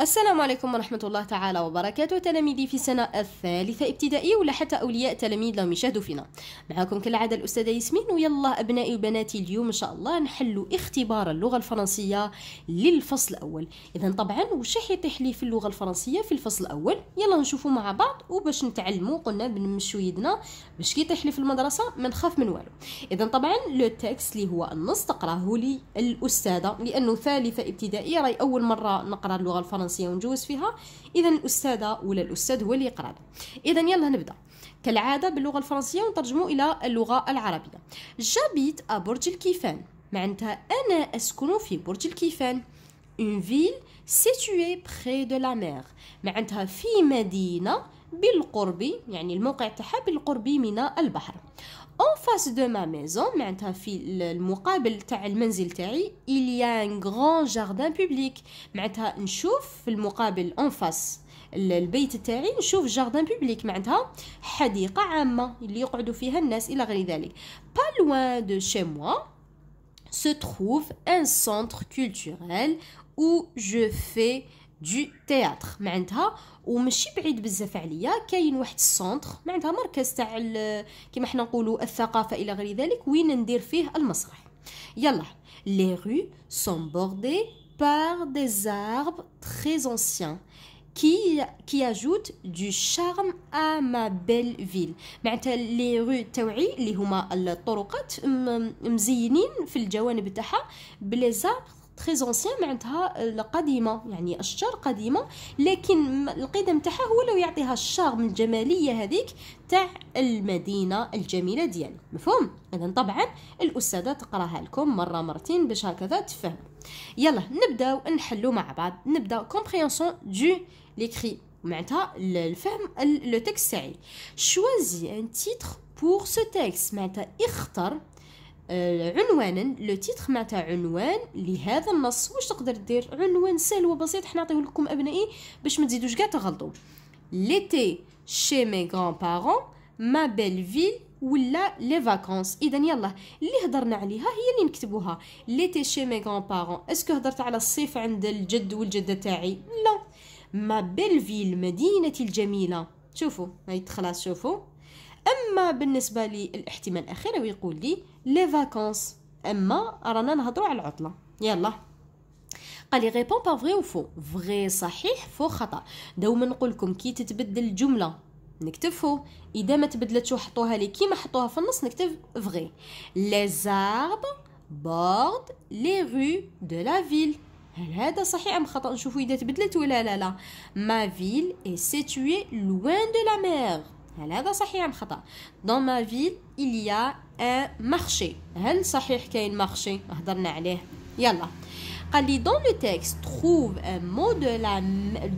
السلام عليكم ورحمة الله تعالى وبركاته تلاميذي في السنة الثالثة ابتدائي ولا حتى أولياء تلاميذ لهم يشاهدوا فينا معكم كالعادة الأستاذة ياسمين ويلا أبنائي وبناتي اليوم إن شاء الله نحلوا اختبار اللغة الفرنسية للفصل الأول إذا طبعا وش حيطيح لي في اللغة الفرنسية في الفصل الأول يلا نشوفوا مع بعض وباش نتعلموا قلنا بنمشوا يدنا باش كي لي في المدرسة ما نخاف من والو إذا طبعا لو تكست اللي هو النص تقراه لي الأستاذة لأنه ثالثة ابتدائي راي أول مرة نقرأ اللغة الفرنسية الفرنسيه ونجوز فيها اذا الاستاذه ولا الاستاذ هو اللي يقرا اذا يلا نبدا كالعاده باللغه الفرنسيه ونترجمه الى اللغه العربيه جابيت ا برج الكيفان معناتها انا اسكن في برج الكيفان اون فيل سيتوي بري دو لا مير معناتها في مدينه بالقرب يعني الموقع تاعها بالقرب من البحر En face de ma maison, تاع المنزل تاعي, il y a un grand jardin public. معناتها نشوف في المقابل En face. البيت تاعي نشوف جاردان بوبليك معناتها حديقه عامه اللي يقعدوا فيها الناس الى غير ذلك pas loin de chez moi se trouve un centre culturel où je fais دو تياتر ما ومشي بعيد بزاف عليا كاين واحد السونتر ما مركز تاع كيما حنا نقولوا الثقافه الى غير ذلك وين ندير فيه المسرح يلا لي رو سون بوردي بار دي زارب تري انسيان كي كي اجوت دو شارم ا ما بيل فيل معناتها لي رو تاوعي اللي هما الطرقات مزينين في الجوانب تاعها بلي تري اونسيان معناتها القديمه يعني اشجار قديمه لكن القدم تاعها هو اللي يعطيها الشارم الجماليه هذيك تاع المدينه الجميله ديالي مفهوم اذا طبعا الاستاذه تقراها لكم مره مرتين باش هكذا تفهموا يلا نبداو نحلو مع بعض نبدا كومبريونسون دو ليكري معناتها الفهم لو تكست تاعي شوازي ان تيتر بور سو تكست معناتها اختر آه، عنوانا لو تيتخ معناتها عنوان لهذا النص واش تقدر دير عنوان سهل وبسيط حنا نعطيه لكم ابنائي باش ما تزيدوش كاع تغلطوا ليتي شي مي غران بارون ما بيل فيل ولا لي فاكونس اذا يلا اللي هضرنا عليها هي اللي نكتبوها ليتي شي مي غران بارون اسكو هضرت على الصيف عند الجد والجده تاعي لا ما بيل فيل مدينتي الجميله شوفوا هاي خلاص شوفوا اما بالنسبه للاحتمال الاخير ويقول لي لي فاكونس اما رانا نهضروا على العطله يلا قال لي ريبون با فغي فو فغي صحيح فو خطا دوما نقول لكم كي تتبدل الجمله نكتب فو اذا ما تبدلتش وحطوها لي كيما حطوها في النص نكتب فغي لي زارب بورد لي رو دو لا فيل هل هذا صحيح ام خطا نشوفوا اذا تبدلت ولا لا لا ما فيل اي سيتوي لوان دو لا مير هل هذا صحيح ام خطا دون ما فيل il y a un marché هل صحيح كاين مارشي هضرنا عليه يلا قال لي دون لو تيكست تروف ان مو دو لا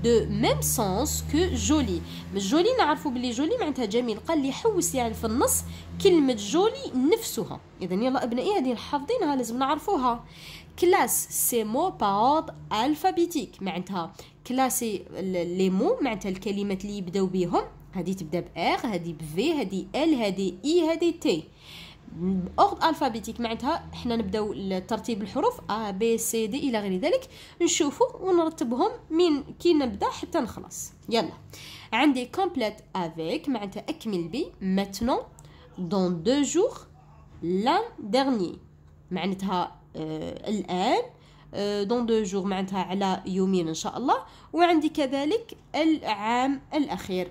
دو ميم سونس كو جولي جولي نعرفوا بلي جولي معناتها جميل قال لي حوس يعني في النص كلمه جولي نفسها اذا يلا ابنائي هذه حافظينها لازم نعرفوها كلاس سي مو باود الفابيتيك معناتها كلاسي لي مو معناتها الكلمات اللي يبداو بهم هذه تبدا ب ار هذه ب في هذه ال هذه اي هذه تي باورد الفابيتيك معناتها حنا نبداو ترتيب الحروف ا بي سي دي الى غير ذلك نشوفو ونرتبهم من كي نبدا حتى نخلص يلا عندي كومبليت افيك معناتها اكمل بي ماتنو دون دو جوغ لان ديرني معناتها آه الان دون دو جوغ معناتها على يومين ان شاء الله وعندي كذلك العام الاخير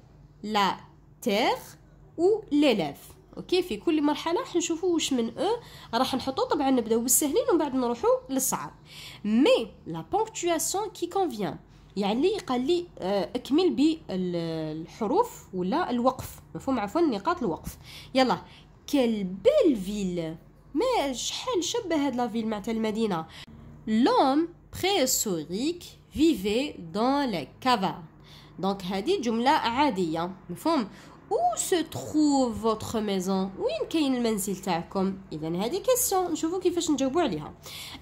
لا تيغ و ليليف اوكي في كل مرحله حنشوفوا واش من او راح نحطو طبعا نبداو بالسهلين ومن بعد نروحو للصعب مي لا بونكتواسيون كي كونفيان يعني قال لي آه، اكمل بالحروف ولا الوقف مفهوم عفوا نقاط الوقف يلا كل بيل فيل ما شحال شبه هاد لا فيل معناتها المدينه لوم بريسوريك فيفي دون لا كافا دونك هذه جمله عاديه مفهوم Où se trouve votre maison وين كاين المنزل تاعكم اذا هذه كيسيون نشوفوا كيفاش نجاوبوا عليها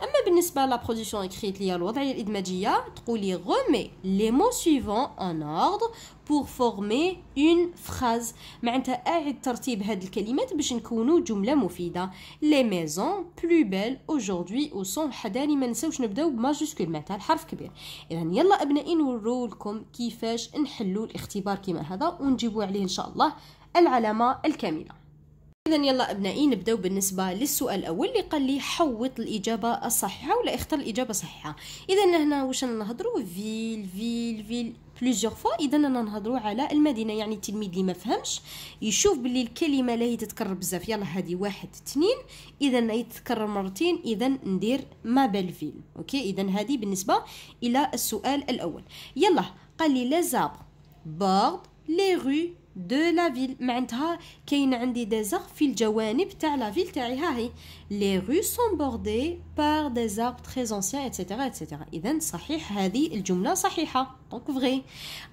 اما بالنسبه لا برودكسيون اكريت ليا الوضعيه الادماجيه تقولي رمي لي مو سويفون ان اوردر بور فورمي اون فراز معناتها اعد ترتيب هاد الكلمات باش نكونوا جمله مفيده لي ميزون بلو بيل اوجوردي او سون حداني ما نساوش نبداو بماجوسكول معناتها الحرف كبير اذا يلا ابنائي نورو لكم كيفاش نحلوا الاختبار كيما هذا ونجيبوا عليه ان شاء الله الله العلامة الكاملة إذا يلا أبنائي نبداو بالنسبة للسؤال الأول اللي قال لي حوط الإجابة الصحيحة ولا اختر الإجابة الصحيحة إذا هنا واش أنا نهضرو فيل فيل فيل بليزيوغ فوا اذا انا نهضروا على المدينه يعني التلميذ اللي ما فهمش يشوف باللي الكلمه لا هي تتكرر بزاف يلا هذه واحد اثنين اذا تتكرر مرتين اذا ندير ما بالفيل اوكي اذا هذه بالنسبه الى السؤال الاول يلا قال لي لي زاب بورد لي رو دو لا فيل معناتها كاين عندي دي زارب في الجوانب تاع لا فيل تاعي ها هي لي رو سون بوردي بار دي زارب تري انسيان ايتترا ايتترا اذا صحيح هذه الجمله صحيحه دونك فغي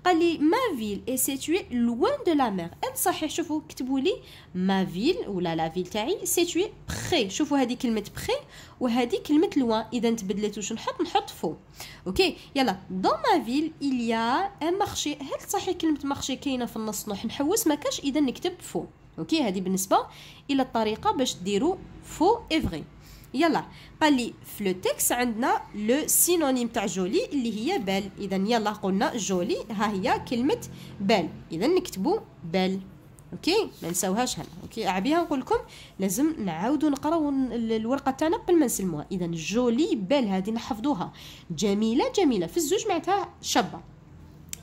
قال لي ما فيل اي سيتوي لوان دو لا مير ان صحيح شوفوا كتبوا لي ما فيل ولا لا فيل تاعي سيتوي بخي شوفوا هذه كلمه بخي وهذه كلمه لوان اذا تبدلت واش نحط نحط فو اوكي يلا دون ما فيل il y a un marché هل صحيح كلمه مارشي كاينه في النص نوح نحوس ما كاش اذا نكتب فو اوكي هذه بالنسبه الى الطريقه باش ديروا فو افغي يلا قال لي في تيكس عندنا لو سينونيم تاع جولي اللي هي بال اذا يلا قلنا جولي ها هي كلمه بال اذا نكتبوا بال اوكي ما نساوهاش هنا اوكي عبيها نقول لكم لازم نعاودوا نقراو الورقه تاعنا قبل ما نسلموها اذا جولي بال هذه نحفظوها جميله جميله في الزوج معناتها شابه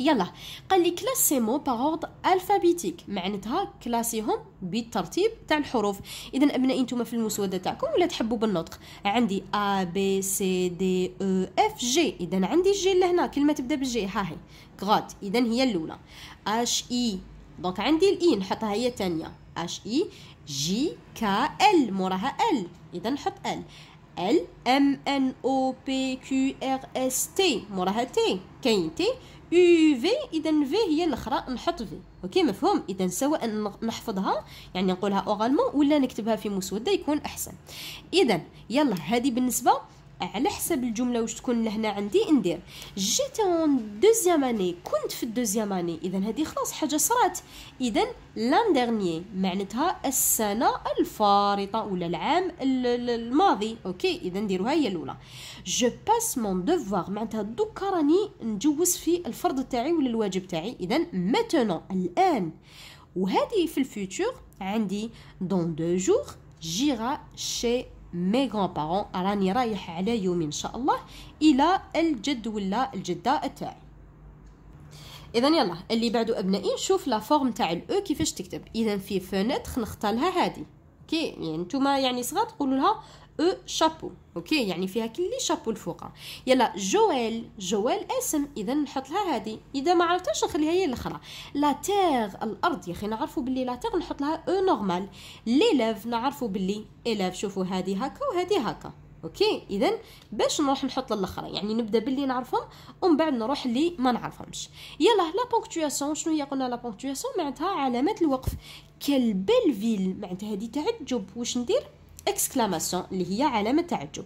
يلا قال لي كلاسيمو باغورد الفابيتيك معناتها كلاسيهم بالترتيب تاع الحروف اذا ابنائي نتوما في المسوده تاعكم ولا تحبوا بالنطق عندي ا بي سي دي او اف جي اذا عندي جي لهنا كلمه تبدا بالجي ها هي غات اذا هي الاولى اش اي e. دونك عندي الاي e. نحطها هي الثانيه اش اي جي كا ال موراها ال اذا نحط ال ال ام ان او بي كيو ار اس تي موراها تي كاين تي يو في اذا في هي الاخرى نحط في اوكي مفهوم اذا سواء نحفظها يعني نقولها اوغالمون ولا نكتبها في مسوده يكون احسن اذا يلا هذه بالنسبه على حسب الجمله واش تكون لهنا عندي ندير جيت اون دوزيام اني كنت في الدوزيام اني اذا هذه خلاص حاجه صرات اذا لان ديرني معناتها السنه الفارطه ولا العام الماضي اوكي اذا نديروها هي الاولى جو باس مون دوفوار معناتها دوكا راني نجوز في الفرض تاعي ولا الواجب تاعي اذا ماتونون الان وهذه في الفيوتشر عندي دون دو جور جيرا شي مي غون بارون راني رايح على يومي ان شاء الله الى الجد ولا الجده تاعي اذا يلا اللي بعدو ابنائي نشوف لا فورم تاع الاو e كيفاش تكتب اذا في فنتر نختارها هذه كي يعني نتوما يعني صغار تقولوا لها او شابو اوكي يعني فيها كلي شابو الفوق يلا جويل جويل اسم اذا نحط لها هذه اذا ما عرفتش نخليها هي الاخرى لا تيغ الارض يا اخي نعرفوا باللي لا تيغ نحط لها او e نورمال ليليف نعرفوا باللي اليف شوفوا هذه هكا وهذه هكا اوكي اذا باش نروح نحط للاخرى يعني نبدا باللي نعرفهم ومن بعد نروح اللي ما نعرفهمش يلا لا بونكتواسيون شنو هي قلنا لا بونكتواسيون معناتها علامات الوقف كالبلفيل معناتها هذه تعجب واش ندير اكسكلاماسيون اللي هي علامه تعجب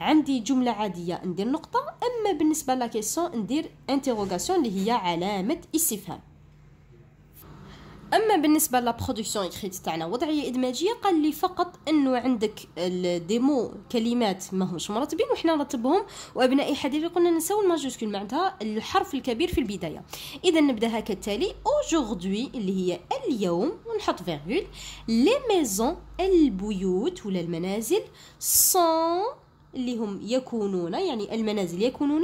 عندي جمله عاديه ندير نقطه اما بالنسبه لا كيسيون ندير انتيروغاسيون اللي هي علامه استفهام اما بالنسبه لابرودكسيون اكريت تاعنا وضعيه ادماجيه قال لي فقط انه عندك الديمو كلمات ماهوش مرتبين وحنا نرتبهم وابنائي حديثي قلنا نساو الماجوسكول معناتها الحرف الكبير في البدايه اذا نبداها كالتالي اوجوردي اللي هي اليوم ونحط فيرغول لي ميزون البيوت ولا المنازل سون اللي هم يكونون يعني المنازل يكونون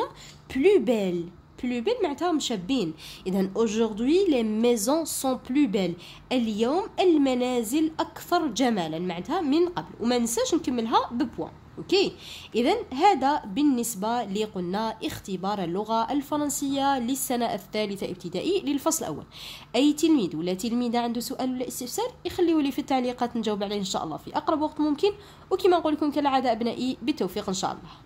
بلو بيل plus belle معناتها مشابين اذا aujourd'hui les maisons sont plus belles اليوم المنازل اكثر جمالا معناتها من قبل وما ننساش نكملها ببوان اوكي اذا هذا بالنسبه لقلنا اختبار اللغه الفرنسيه للسنه الثالثه ابتدائي للفصل الاول اي تلميذ ولا تلميذه عنده سؤال ولا استفسار يخليه لي في التعليقات نجاوب عليه ان شاء الله في اقرب وقت ممكن وكما نقول لكم كالعاده ابنائي بالتوفيق ان شاء الله